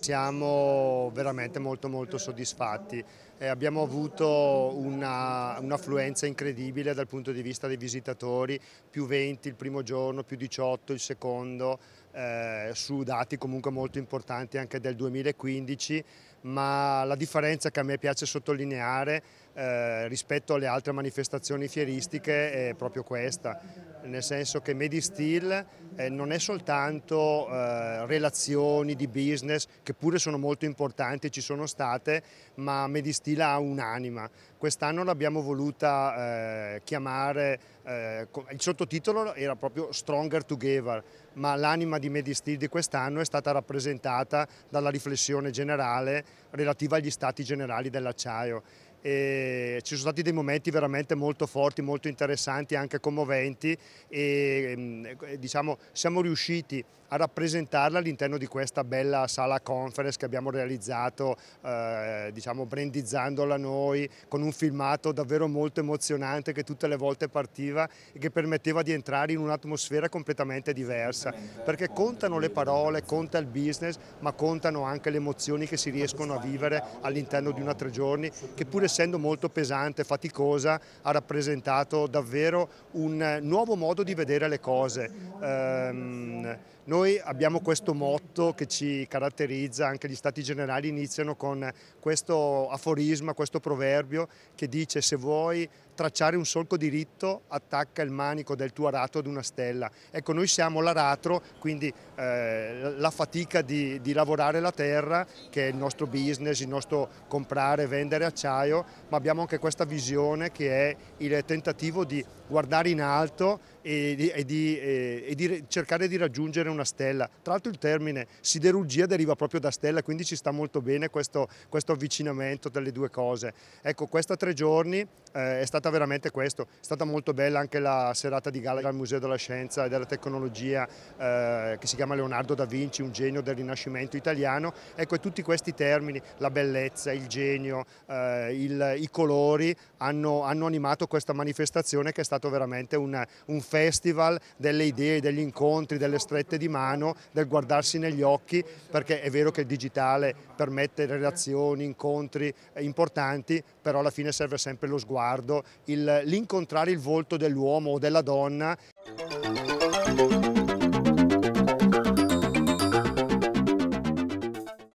Siamo veramente molto molto soddisfatti, eh, abbiamo avuto un'affluenza un incredibile dal punto di vista dei visitatori, più 20 il primo giorno, più 18 il secondo, eh, su dati comunque molto importanti anche del 2015, ma la differenza che a me piace sottolineare eh, rispetto alle altre manifestazioni fieristiche è proprio questa, nel senso che Medistil eh, non è soltanto eh, relazioni di business che pure sono molto importanti e ci sono state, ma Medistil ha un'anima. Quest'anno l'abbiamo voluta eh, chiamare, eh, il sottotitolo era proprio Stronger Together, ma l'anima di Medistil di quest'anno è stata rappresentata dalla riflessione generale relativa agli stati generali dell'acciaio e ci sono stati dei momenti veramente molto forti, molto interessanti, anche commoventi mm, e diciamo, siamo riusciti a rappresentarla all'interno di questa bella sala conference che abbiamo realizzato eh, diciamo brandizzandola noi con un filmato davvero molto emozionante che tutte le volte partiva e che permetteva di entrare in un'atmosfera completamente diversa perché contano le parole, conta il business ma contano anche le emozioni che si riescono a vivere all'interno di una tre giorni che pur essendo essendo molto pesante, e faticosa, ha rappresentato davvero un nuovo modo di vedere le cose. Um, noi abbiamo questo motto che ci caratterizza, anche gli stati generali iniziano con questo aforisma, questo proverbio che dice se vuoi tracciare un solco diritto attacca il manico del tuo aratro ad una stella. Ecco, noi siamo l'aratro, quindi eh, la fatica di, di, lavorare la terra, che è il nostro business, il nostro comprare, vendere acciaio, ma abbiamo anche questa visione che è il tentativo di guardare in alto e di, e di, e, eh, e di cercare di raggiungere una stella. Tra l'altro il termine siderurgia deriva proprio da stella, quindi ci sta molto bene questo, questo avvicinamento delle due cose. Ecco, questa tre giorni eh, è stata stata veramente questo, è stata molto bella anche la serata di gala al Museo della Scienza e della Tecnologia eh, che si chiama Leonardo da Vinci, un genio del Rinascimento italiano, ecco tutti questi termini, la bellezza, il genio, eh, il, i colori hanno, hanno, animato questa manifestazione che è stato veramente un, un festival delle idee, degli incontri, delle strette di mano, del guardarsi negli occhi perché è vero che il digitale permette relazioni, incontri eh, importanti, però alla fine serve sempre lo sguardo l'incontrare il, il volto dell'uomo o della donna.